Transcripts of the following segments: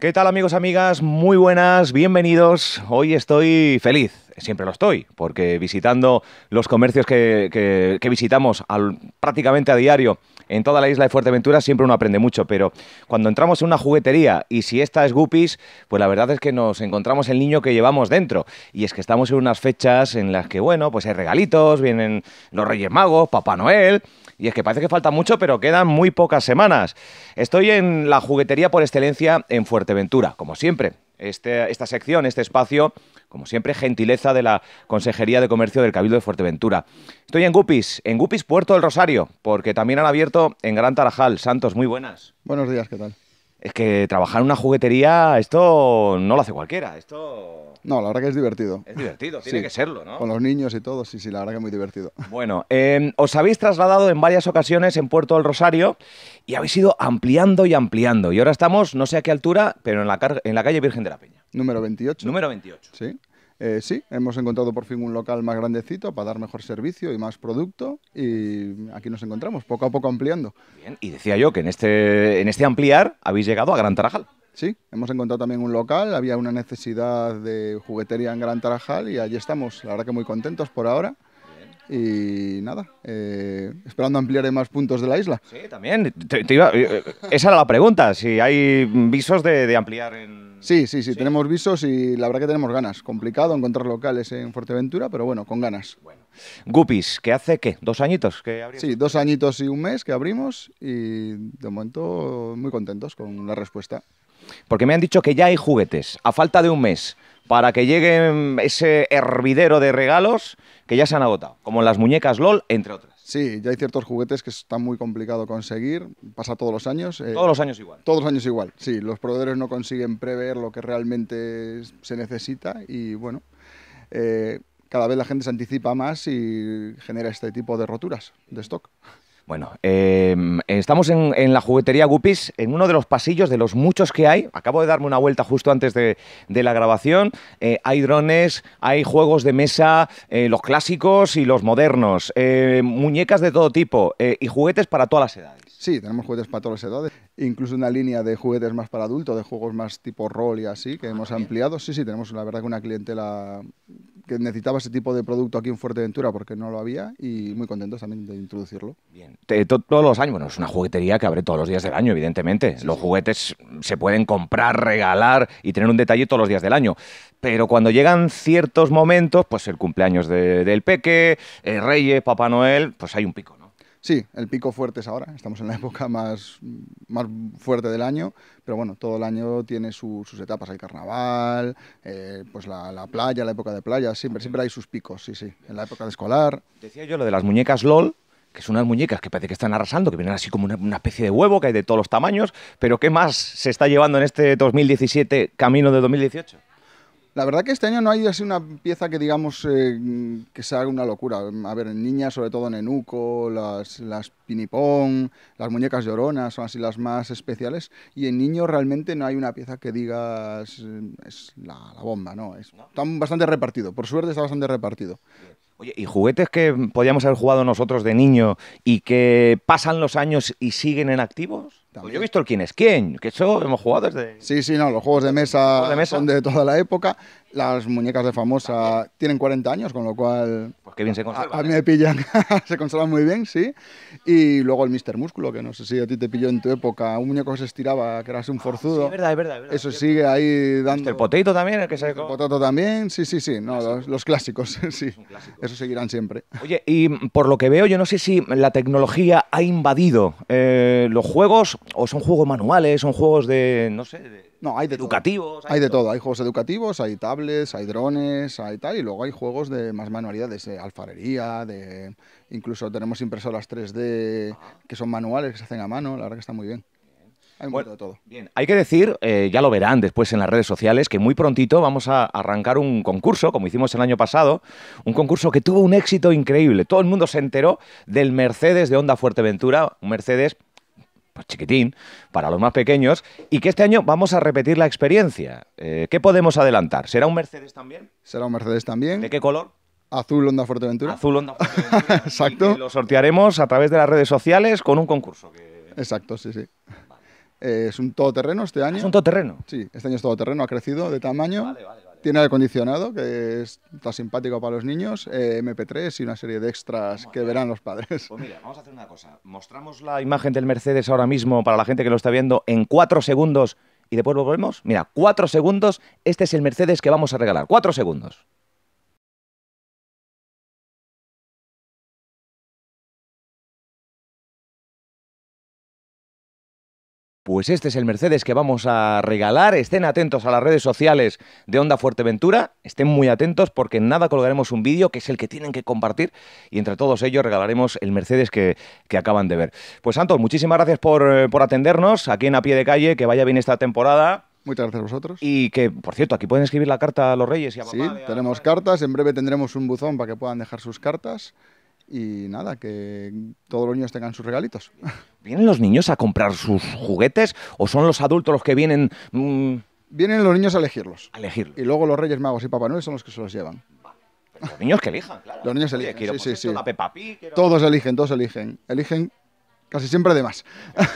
¿Qué tal amigos, amigas? Muy buenas, bienvenidos. Hoy estoy feliz siempre lo estoy, porque visitando los comercios que, visitamos prácticamente a diario en toda la isla de Fuerteventura, siempre uno aprende mucho, pero cuando entramos en una juguetería y si esta es Guppies, pues la verdad es que nos encontramos el niño que llevamos dentro. Y es que estamos en unas fechas en las que, bueno, pues hay regalitos, vienen los Reyes Magos, Papá Noel, y es que parece que falta mucho, pero quedan muy pocas semanas. Estoy en la juguetería por excelencia en Fuerteventura, como siempre este, esta sección, este espacio, como siempre, gentileza de la Consejería de Comercio del Cabildo de Fuerteventura. Estoy en Gupis, en Gupis Puerto del Rosario, porque también han abierto en Gran Tarajal. Santos, muy buenas. Buenos días, ¿qué tal? es que trabajar en una juguetería, esto no lo hace cualquiera. Esto. No, la verdad que es divertido. Es divertido, tiene que serlo, ¿no? Con los niños y todo, sí, sí, la verdad que es muy divertido. Bueno, em, os habéis trasladado en varias ocasiones en Puerto del Rosario y habéis ido ampliando y ampliando. Y ahora estamos, no sé a qué altura, pero en la, en la calle Virgen de la Peña. Número 28. Número 28. Sí. Eh, sí, hemos encontrado por fin un local más grandecito para dar mejor servicio y más producto y aquí nos encontramos, poco a poco ampliando. Bien, y decía yo que en este, en este ampliar habéis llegado a Gran Tarajal. Sí, hemos encontrado también un local, había una necesidad de juguetería en Gran Tarajal y allí estamos, la verdad que muy contentos por ahora. Y nada, eh, esperando ampliar en más puntos de la isla. Sí, también. Eh, esa era la pregunta, si hay visos de ampliar en, Sí, sí, sí, tenemos visos y la verdad que tenemos ganas. Complicado encontrar locales en Fuerteventura, pero bueno, con ganas. Bueno. Gupis, ¿qué hace qué? ¿Dos añitos que abrimos? Sí, dos añitos y un mes que abrimos y de momento muy contentos con la respuesta. Porque me han dicho que ya hay juguetes, a falta de un mes, para que llegue ese hervidero de regalos que ya se han agotado, como las muñecas LOL, entre otras. Sí, ya hay ciertos juguetes que están muy complicado conseguir, pasa todos los años. Eh, todos los años igual. Todos los años igual, sí. Los proveedores no consiguen prever lo que realmente se necesita y bueno, eh, cada vez la gente se anticipa más y genera este tipo de roturas de stock. Bueno, em, estamos en, la juguetería Gupis, en uno de los pasillos de los muchos que hay. Acabo de darme una vuelta justo antes de, la grabación. Eh, hay drones, hay juegos de mesa, eh, los clásicos y los modernos, eh, muñecas de todo tipo y juguetes para todas las edades. Sí, tenemos juguetes para todas las edades, incluso una línea de juguetes más para adultos, de juegos más tipo rol y así, que ah, hemos ampliado. Sí, sí, tenemos la verdad que una clientela que necesitaba ese tipo de producto aquí en Fuerteventura porque no lo había y muy contentos también de introducirlo. Bien, todos los años, bueno, es una juguetería que abre todos los días del año, evidentemente. los juguetes se pueden comprar, regalar y tener un detalle todos los días del año. Pero cuando llegan ciertos momentos, pues el cumpleaños del Peque, el eh, Reyes, Papá Noel, pues hay un pico. Sí, el pico fuerte es ahora, estamos en la época más, más fuerte del año, pero bueno, todo el año tiene sus etapas, el carnaval, eh, pues la, playa, la época de playa, siempre, siempre hay sus picos, sí, sí, en la época de escolar. Decía yo lo de las muñecas LOL, que son unas muñecas que parece que están arrasando, que vienen así como una, especie de huevo, que hay de todos los tamaños, pero ¿qué más se está llevando en este 2017, camino de 2018? La verdad que este año no hay así una pieza que digamos eh, que sea una locura. A ver, en niñas, sobre todo en Enuco, las, las pinipón, las muñecas lloronas, son así las más especiales. Y en niños realmente no hay una pieza que digas eh, es la, bomba, ¿no? Es, Está bastante repartido, por suerte está bastante repartido. Oye, ¿y juguetes que podíamos haber jugado nosotros de niño y que pasan los años y siguen en activos? Pues yo he visto el quién es quién, que eso hemos jugado desde... Sí, sí, no, los ¿Juegos de mesa? son de toda la época. Las muñecas de famosa tienen 40 años, con lo cual. Pues qué bien se A, mí ¿eh? me pillan, se consolan muy bien, sí. Y luego el Mr. Músculo, que no sé si a ti te pilló en tu época, un muñeco que se estiraba, que eras un ah, forzudo. es verdad, es verdad, Eso sigue ahí dando. El Potato también, el que se. El Potato también, sí, sí, sí. No, los, clásicos, sí. Eso seguirán siempre. Oye, y por lo que veo, yo no sé si la tecnología ha invadido eh, los juegos, o son juegos manuales, son juegos de. No sé. no, hay de educativos. Hay, de todo. Hay juegos educativos, hay tablets hay drones, hay tal, y luego hay juegos de más manualidades, de alfarería, de incluso tenemos impresoras 3D ah. que son manuales, que se hacen a mano, la verdad que está muy bien. Hay bueno, todo. Bien, hay que decir, eh, ya lo verán después en las redes sociales, que muy prontito vamos a arrancar un concurso, como hicimos el año pasado, un concurso que tuvo un éxito increíble. Todo el mundo se enteró del Mercedes de Honda Fuerteventura, un Mercedes chiquitín, para los más pequeños, y que este año vamos a repetir la experiencia. Eh, ¿Qué podemos adelantar? ¿Será un Mercedes también? Será un Mercedes también. ¿De qué color? Azul Honda Fuerteventura. Azul Honda. Fuerteventura. Exacto. Y, lo sortearemos a través de las redes sociales con un concurso. Exacto, sí, sí. Eh, es un todoterreno este año. Es un todoterreno. Sí, este año es todoterreno, ha crecido de tamaño. vale. vale. Tiene aire acondicionado, que está simpático para los niños, eh, MP3 y una serie de extras que verán los padres. Pues mira, vamos a hacer una cosa. Mostramos la imagen del Mercedes ahora mismo para la gente que lo está viendo en cuatro segundos y después volvemos. Mira, cuatro segundos. Este es el Mercedes que vamos a regalar. Cuatro segundos. Pues este es el Mercedes que vamos a regalar. Estén atentos a las redes sociales de Onda Fuerteventura. Estén muy atentos porque en nada colgaremos un vídeo que es el que tienen que compartir y entre todos ellos regalaremos el Mercedes que, acaban de ver. Pues Santos, muchísimas gracias eh, por, atendernos aquí en A Pie de Calle. Que vaya bien esta temporada. Muchas gracias a vosotros. Y que, por cierto, aquí pueden escribir la carta a los reyes y a Sí, tenemos ¿eh? cartas. En breve tendremos un buzón para que puedan dejar sus cartas y nada, que todos los niños tengan sus regalitos. ¿Vienen los niños a comprar sus juguetes o son los adultos los que vienen... Mm, vienen los niños a elegirlos. A elegirlos. Y luego los Reyes Magos y Papá Noel son los que se los llevan. Los niños que elijan, claro. Los niños eligen, sí, pues, sí, sí. Todos eligen, todos eligen. Eligen casi siempre de más.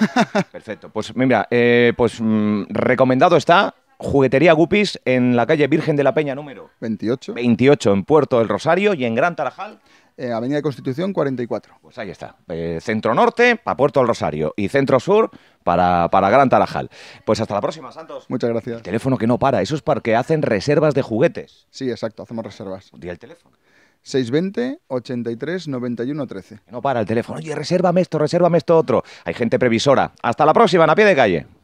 Perfecto. Pues mira, eh, pues mm, recomendado está Juguetería Gupis en la calle Virgen de la Peña número 28. 28 en Puerto del Rosario y en Gran Tarajal eh, Avenida de Constitución 44. Pues ahí está. Eh, centro Norte para Puerto del Rosario y Centro Sur para, para, Gran Tarajal. Pues hasta la próxima, Santos. Muchas gracias. teléfono que no para, eso es porque hacen reservas de juguetes. Sí, exacto, hacemos reservas. ¿Día el teléfono. 620 83 91 13. No para el teléfono. Oye, resérvame esto, resérvame esto otro. Hay gente previsora. Hasta la próxima, en a pie de calle.